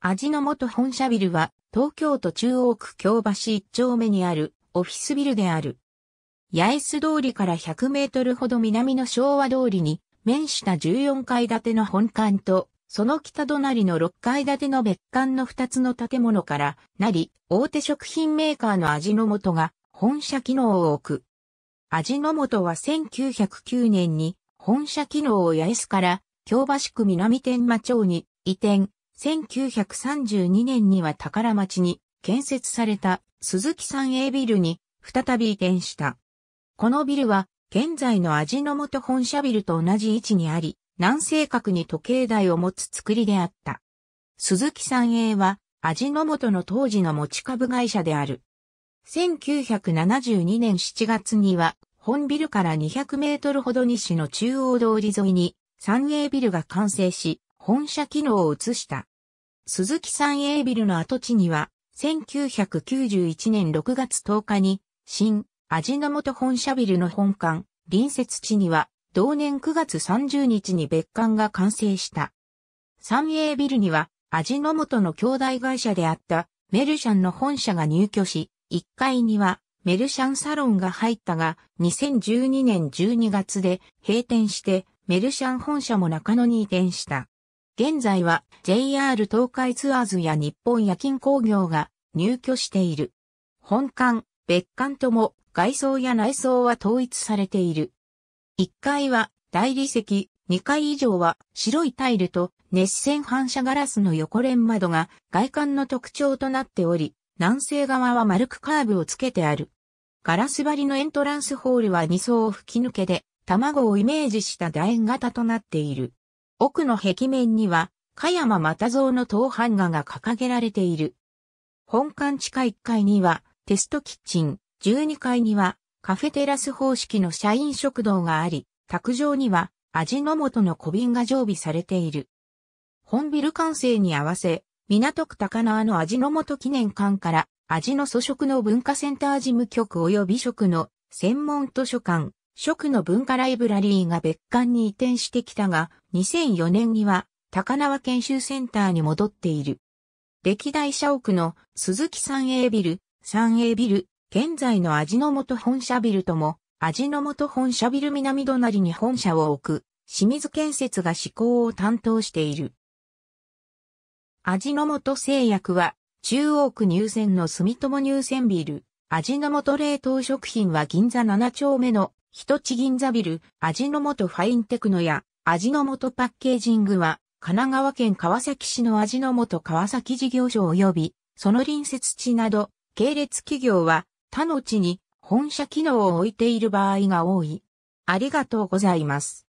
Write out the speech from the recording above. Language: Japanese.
味の素本社ビルは東京都中央区京橋1丁目にあるオフィスビルである。八重洲通りから100メートルほど南の昭和通りに面した14階建ての本館とその北隣の6階建ての別館の2つの建物からなり大手食品メーカーの味の素が本社機能を置く。味の素は1909年に本社機能を八重洲から京橋区南天満町に移転、1932年には宝町に建設された鈴木さん A ビルに再び移転した。このビルは現在の味の素本社ビルと同じ位置にあり、南西角に時計台を持つ作りであった。鈴木さん A は味の素の当時の持ち株会社である。1972年7月には本ビルから200メートルほど西の中央通り沿いに 3A ビルが完成し、本社機能を移した。鈴木さんビルの跡地には、1991年6月10日に、新、味の素本社ビルの本館、隣接地には、同年9月30日に別館が完成した。三栄ビルには、味の素の兄弟会社であったメルシャンの本社が入居し、1階にはメルシャンサロンが入ったが、2012年12月で閉店してメルシャン本社も中野に移転した。現在は JR 東海ツアーズや日本夜勤工業が入居している。本館、別館とも外装や内装は統一されている。1階は大理石、2階以上は白いタイルと熱線反射ガラスの横連窓が外観の特徴となっており、南西側は丸くカーブをつけてある。ガラス張りのエントランスホールは2層吹き抜けで、卵をイメージした楕円型となっている。奥の壁面には、加山又蔵の当版画が掲げられている。本館地下1階には、テストキッチン、12階には、カフェテラス方式の社員食堂があり、卓上には、味の素の小瓶が常備されている。本ビル完成に合わせ、港区高輪の味の素記念館から、味の素食の文化センター事務局及び食の専門図書館、食の文化ライブラリーが別館に移転してきたが、2004年には高輪研修センターに戻っている。歴代社屋の鈴木三栄ビル、三栄ビル、現在の味の素本社ビルとも、味の素本社ビル南隣に本社を置く、清水建設が施行を担当している。味の素製薬は、中央区入選の住友入選ビル、味の素冷凍食品は銀座7丁目の人ち銀座ビル、味の素ファインテクノや、味の素パッケージングは、神奈川県川崎市の味の素川崎事業所及び、その隣接地など、系列企業は、他の地に本社機能を置いている場合が多い。ありがとうございます。